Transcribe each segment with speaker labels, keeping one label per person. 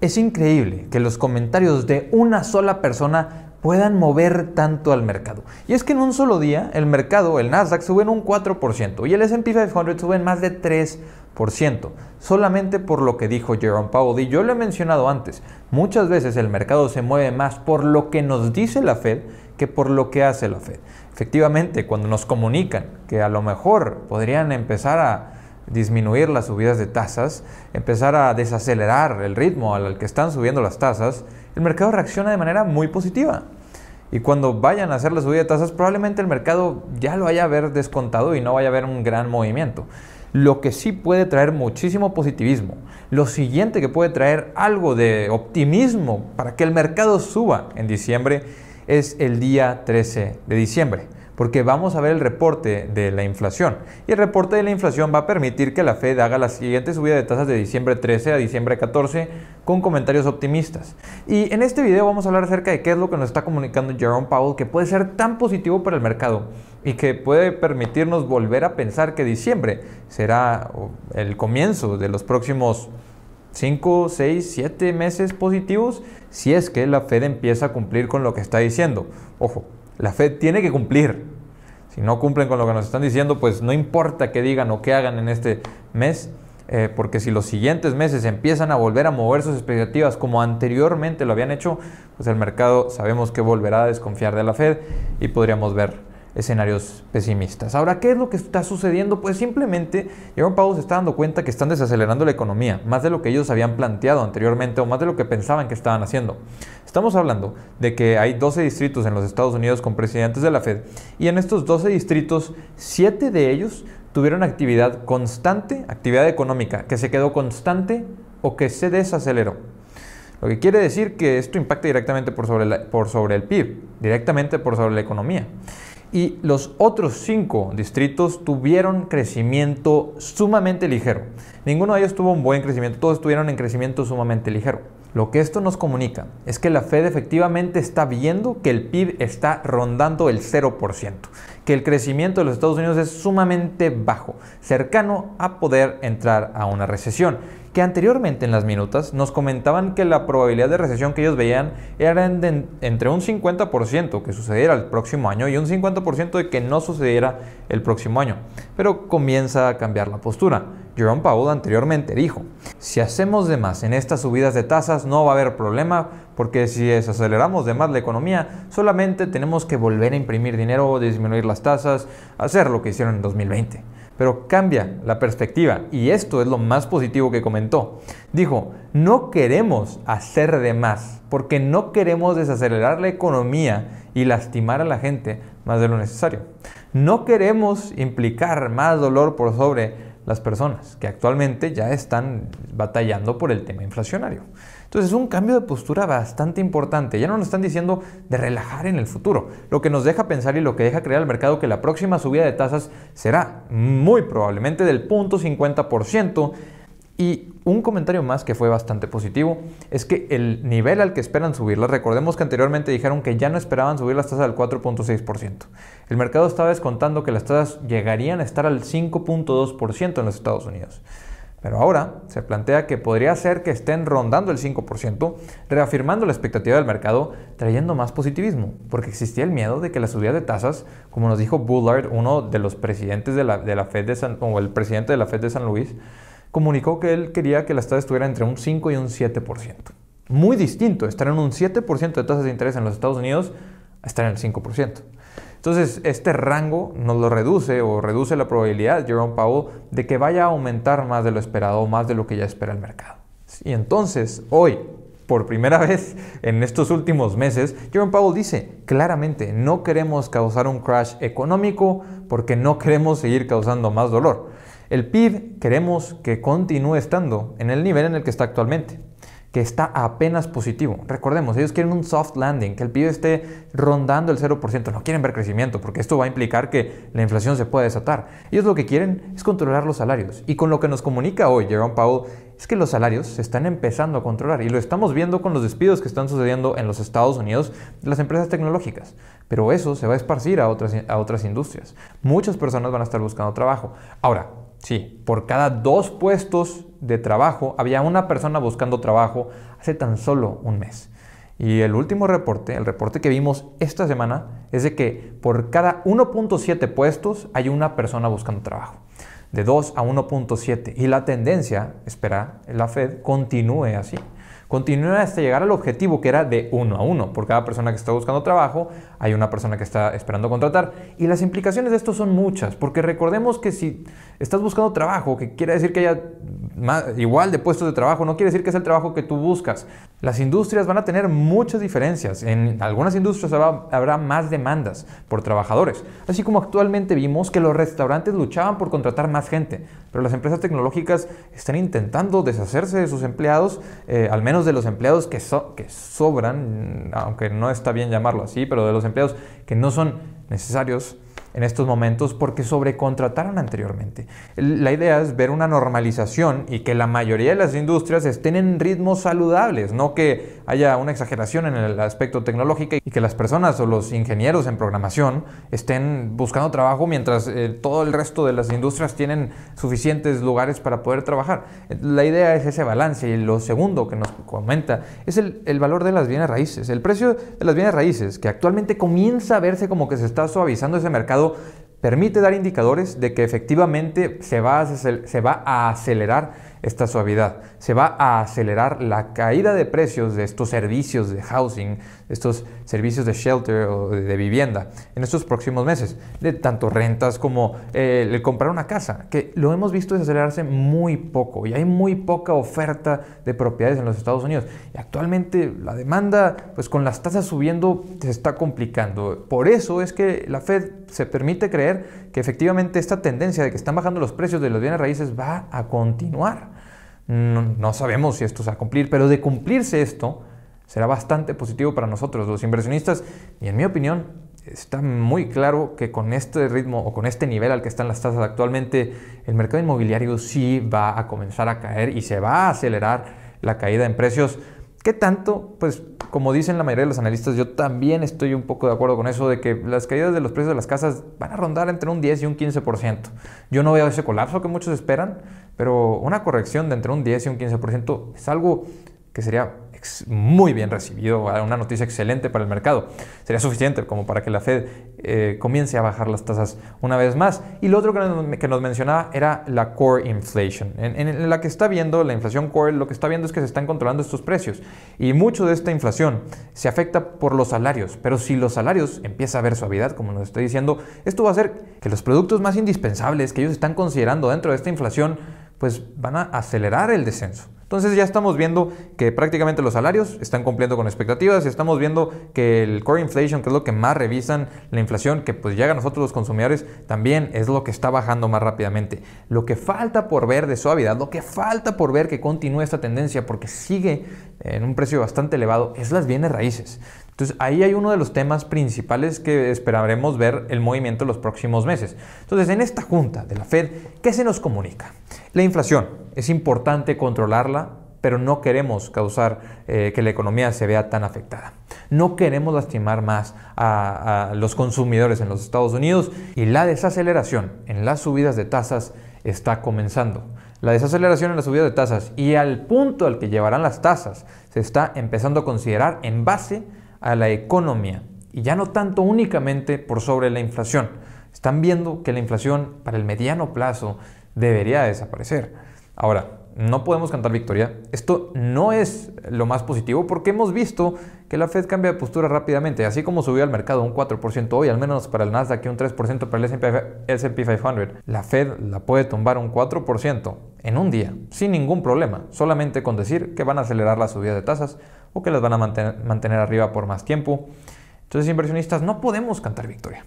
Speaker 1: Es increíble que los comentarios de una sola persona puedan mover tanto al mercado. Y es que en un solo día el mercado, el Nasdaq, sube en un 4% y el SP 500 sube en más de 3%, solamente por lo que dijo Jerome Powell. Y yo lo he mencionado antes, muchas veces el mercado se mueve más por lo que nos dice la Fed que por lo que hace la Fed. Efectivamente, cuando nos comunican que a lo mejor podrían empezar a disminuir las subidas de tasas, empezar a desacelerar el ritmo al que están subiendo las tasas, el mercado reacciona de manera muy positiva. Y cuando vayan a hacer la subida de tasas, probablemente el mercado ya lo vaya a ver descontado y no vaya a haber un gran movimiento. Lo que sí puede traer muchísimo positivismo, lo siguiente que puede traer algo de optimismo para que el mercado suba en diciembre es el día 13 de diciembre porque vamos a ver el reporte de la inflación. Y el reporte de la inflación va a permitir que la Fed haga la siguiente subida de tasas de diciembre 13 a diciembre 14 con comentarios optimistas. Y en este video vamos a hablar acerca de qué es lo que nos está comunicando Jerome Powell que puede ser tan positivo para el mercado y que puede permitirnos volver a pensar que diciembre será el comienzo de los próximos 5, 6, 7 meses positivos si es que la Fed empieza a cumplir con lo que está diciendo. Ojo, la Fed tiene que cumplir. Si no cumplen con lo que nos están diciendo, pues no importa qué digan o qué hagan en este mes, eh, porque si los siguientes meses empiezan a volver a mover sus expectativas como anteriormente lo habían hecho, pues el mercado sabemos que volverá a desconfiar de la Fed y podríamos ver escenarios pesimistas. Ahora, ¿qué es lo que está sucediendo? Pues simplemente Jerome Powell se está dando cuenta que están desacelerando la economía, más de lo que ellos habían planteado anteriormente o más de lo que pensaban que estaban haciendo. Estamos hablando de que hay 12 distritos en los Estados Unidos con presidentes de la Fed y en estos 12 distritos, 7 de ellos tuvieron actividad constante, actividad económica, que se quedó constante o que se desaceleró. Lo que quiere decir que esto impacta directamente por sobre, por sobre el PIB, directamente por sobre la economía y los otros cinco distritos tuvieron crecimiento sumamente ligero. Ninguno de ellos tuvo un buen crecimiento, todos tuvieron en crecimiento sumamente ligero. Lo que esto nos comunica es que la Fed efectivamente está viendo que el PIB está rondando el 0%, que el crecimiento de los Estados Unidos es sumamente bajo, cercano a poder entrar a una recesión que anteriormente en las minutas nos comentaban que la probabilidad de recesión que ellos veían era entre un 50% que sucediera el próximo año y un 50% de que no sucediera el próximo año. Pero comienza a cambiar la postura. Jerome Powell anteriormente dijo, si hacemos de más en estas subidas de tasas no va a haber problema porque si desaceleramos de más la economía solamente tenemos que volver a imprimir dinero, disminuir las tasas, hacer lo que hicieron en 2020 pero cambia la perspectiva y esto es lo más positivo que comentó. Dijo, no queremos hacer de más porque no queremos desacelerar la economía y lastimar a la gente más de lo necesario. No queremos implicar más dolor por sobre las personas que actualmente ya están batallando por el tema inflacionario. Entonces es un cambio de postura bastante importante. Ya no nos están diciendo de relajar en el futuro, lo que nos deja pensar y lo que deja creer al mercado que la próxima subida de tasas será muy probablemente del 0.50% y un comentario más que fue bastante positivo es que el nivel al que esperan subirla, recordemos que anteriormente dijeron que ya no esperaban subir las tasas al 4.6%. El mercado estaba descontando que las tasas llegarían a estar al 5.2% en los Estados Unidos. Pero ahora se plantea que podría ser que estén rondando el 5%, reafirmando la expectativa del mercado, trayendo más positivismo, porque existía el miedo de que la subida de tasas, como nos dijo Bullard, uno de los presidentes de la, Fed de San, o el presidente de la Fed de San Luis, comunicó que él quería que las tasas estuvieran entre un 5 y un 7%. Muy distinto estar en un 7% de tasas de interés en los Estados Unidos estar en el 5%. Entonces, este rango nos lo reduce o reduce la probabilidad, Jerome Powell, de que vaya a aumentar más de lo esperado, o más de lo que ya espera el mercado. Y entonces, hoy, por primera vez en estos últimos meses, Jerome Powell dice claramente, no queremos causar un crash económico porque no queremos seguir causando más dolor. El PIB queremos que continúe estando en el nivel en el que está actualmente, que está apenas positivo. Recordemos, ellos quieren un soft landing, que el PIB esté rondando el 0%, no quieren ver crecimiento, porque esto va a implicar que la inflación se pueda desatar. Ellos lo que quieren es controlar los salarios. Y con lo que nos comunica hoy Jerome Powell es que los salarios se están empezando a controlar y lo estamos viendo con los despidos que están sucediendo en los Estados Unidos de las empresas tecnológicas. Pero eso se va a esparcir a otras, a otras industrias. Muchas personas van a estar buscando trabajo. Ahora, Sí, por cada dos puestos de trabajo había una persona buscando trabajo hace tan solo un mes. Y el último reporte, el reporte que vimos esta semana, es de que por cada 1.7 puestos hay una persona buscando trabajo. De 2 a 1.7. Y la tendencia, espera, la Fed continúe así. continúe hasta llegar al objetivo que era de 1 a 1. Por cada persona que está buscando trabajo hay una persona que está esperando contratar. Y las implicaciones de esto son muchas, porque recordemos que si estás buscando trabajo, que quiere decir que haya igual de puestos de trabajo, no quiere decir que es el trabajo que tú buscas. Las industrias van a tener muchas diferencias. En algunas industrias habrá, más demandas por trabajadores, así como actualmente vimos que los restaurantes luchaban por contratar más gente, pero las empresas tecnológicas están intentando deshacerse de sus empleados, eh, al menos de los empleados que, que sobran, aunque no está bien llamarlo así, pero de los empleados que no son necesarios en estos momentos porque sobrecontrataron anteriormente. La idea es ver una normalización y que la mayoría de las industrias estén en ritmos saludables, no que haya una exageración en el aspecto tecnológico y que las personas o los ingenieros en programación estén buscando trabajo mientras eh, todo el resto de las industrias tienen suficientes lugares para poder trabajar. La idea es ese balance y lo segundo que nos comenta es el valor de las bienes raíces. El precio de las bienes raíces, que actualmente comienza a verse como que se está suavizando ese mercado permite dar indicadores de que efectivamente se va a acelerar esta suavidad. Se va a acelerar la caída de precios de estos servicios de housing, estos servicios de shelter o de vivienda en estos próximos meses, de tanto rentas como eh, el comprar una casa, que lo hemos visto desacelerarse muy poco y hay muy poca oferta de propiedades en los Estados Unidos. Y actualmente la demanda, pues con las tasas subiendo, se está complicando. Por eso es que la Fed se permite creer que efectivamente esta tendencia de que están bajando los precios de los bienes raíces va a continuar no, sabemos si esto se va a cumplir, pero de cumplirse esto, será bastante positivo para nosotros, los inversionistas, y en mi opinión, está muy claro que con este ritmo o con este nivel al que están las tasas actualmente, el mercado inmobiliario sí va a comenzar a caer y se va a acelerar la caída en precios ¿Qué tanto? Pues como dicen la mayoría de los analistas, yo también estoy un poco de acuerdo con eso, de que las caídas de los precios de las casas van a rondar entre un 10 y un 15%. Yo no veo ese colapso que muchos esperan, pero una corrección de entre un 10 y un 15% es algo que sería muy bien recibido, ah, una noticia excelente para el mercado. Sería suficiente como para que la Fed eh, comience a bajar las tasas una vez más. Y lo otro que nos, mencionaba era la core inflation, en, la que está viendo la inflación core, lo que está viendo es que se están controlando estos precios. Y mucho de esta inflación se afecta por los salarios, pero si los salarios empieza a ver suavidad, como nos está diciendo, esto va a hacer que los productos más indispensables que ellos están considerando dentro de esta inflación, pues van a acelerar el descenso. Entonces ya estamos viendo que prácticamente los salarios están cumpliendo con expectativas, y estamos viendo que el core inflation, que es lo que más revisan, la inflación que pues llega a nosotros los consumidores, también es lo que está bajando más rápidamente. Lo que falta por ver de suavidad, lo que falta por ver que continúe esta tendencia porque sigue en un precio bastante elevado, es las bienes raíces. Entonces ahí hay uno de los temas principales que esperaremos ver el movimiento en los próximos meses. Entonces en esta junta de la Fed, ¿qué se nos comunica? La inflación, es importante controlarla, pero no queremos causar eh, que la economía se vea tan afectada. No queremos lastimar más a, a los consumidores en los Estados Unidos y la desaceleración en las subidas de tasas está comenzando. La desaceleración en la subida de tasas y al punto al que llevarán las tasas se está empezando a considerar en base a la economía y ya no tanto únicamente por sobre la inflación. Están viendo que la inflación para el mediano plazo debería desaparecer. Ahora, no podemos cantar victoria. Esto no es lo más positivo porque hemos visto que la Fed cambia de postura rápidamente. Así como subió al mercado un 4% hoy, al menos para el Nasdaq y un 3% para el S&P 500, la Fed la puede tumbar un 4% en un día, sin ningún problema, solamente con decir que van a acelerar la subida de tasas o que las van a mantener arriba por más tiempo. Entonces, inversionistas, no podemos cantar victoria.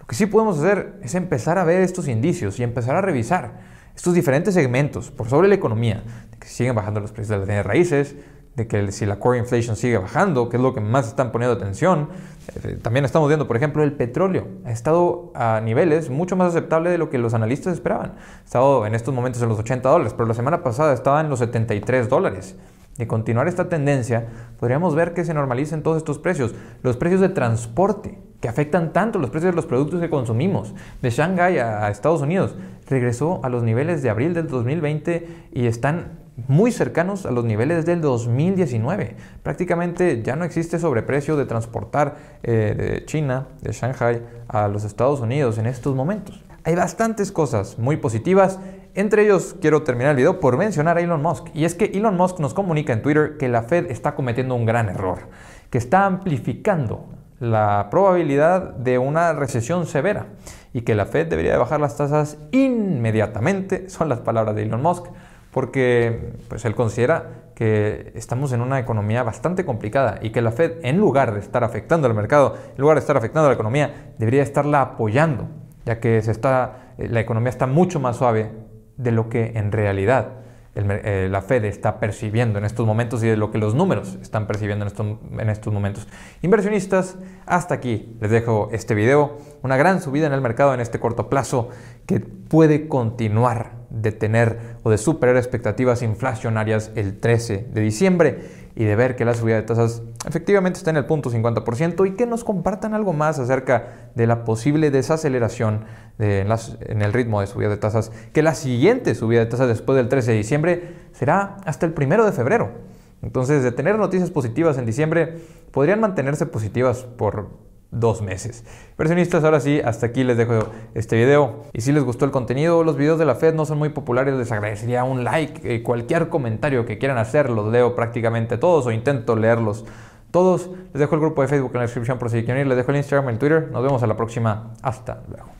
Speaker 1: Lo que sí podemos hacer es empezar a ver estos indicios y empezar a revisar estos diferentes segmentos por sobre la economía, de que siguen bajando los precios de las bienes raíces, de que si la core inflation sigue bajando, que es lo que más están poniendo atención, eh, eh, también estamos viendo, por ejemplo, el petróleo ha estado a niveles mucho más aceptables de lo que los analistas esperaban. Ha estado en estos momentos en los 80 dólares, pero la semana pasada estaba en los 73 dólares. De continuar esta tendencia, podríamos ver que se normalicen todos estos precios. Los precios de transporte, que afectan tanto los precios de los productos que consumimos, de Shanghai a Estados Unidos, regresó a los niveles de abril del 2020 y están muy cercanos a los niveles del 2019. Prácticamente ya no existe sobreprecio de transportar eh, de China, de Shanghai a los Estados Unidos en estos momentos. Hay bastantes cosas muy positivas entre ellos quiero terminar el video por mencionar a Elon Musk. Y es que Elon Musk nos comunica en Twitter que la Fed está cometiendo un gran error, que está amplificando la probabilidad de una recesión severa y que la Fed debería bajar las tasas inmediatamente, son las palabras de Elon Musk, porque pues, él considera que estamos en una economía bastante complicada y que la Fed, en lugar de estar afectando al mercado, en lugar de estar afectando a la economía, debería estarla apoyando, ya que está, eh, la economía está mucho más suave de lo que en realidad eh, la Fed está percibiendo en estos momentos y de lo que los números están percibiendo en en estos momentos. Inversionistas, hasta aquí les dejo este video. Una gran subida en el mercado en este corto plazo que puede continuar de tener o de superar expectativas inflacionarias el 13 de diciembre y de ver que la subida de tasas efectivamente está en el punto 50% y que nos compartan algo más acerca de la posible desaceleración en el ritmo de subida de tasas, que la siguiente subida de tasas después del 13 de diciembre será hasta el 1 de febrero. Entonces, de tener noticias positivas en diciembre, podrían mantenerse positivas por dos meses. Presionistas, ahora sí, hasta aquí les dejo este video. Y si les gustó el contenido, los videos de la Fed no son muy populares, les agradecería un like, eh, cualquier comentario que quieran hacer, los leo prácticamente todos o intento leerlos todos. Les dejo el grupo de Facebook en la descripción por si quieren ir, les dejo el Instagram, el Twitter. Nos vemos a la próxima. Hasta luego.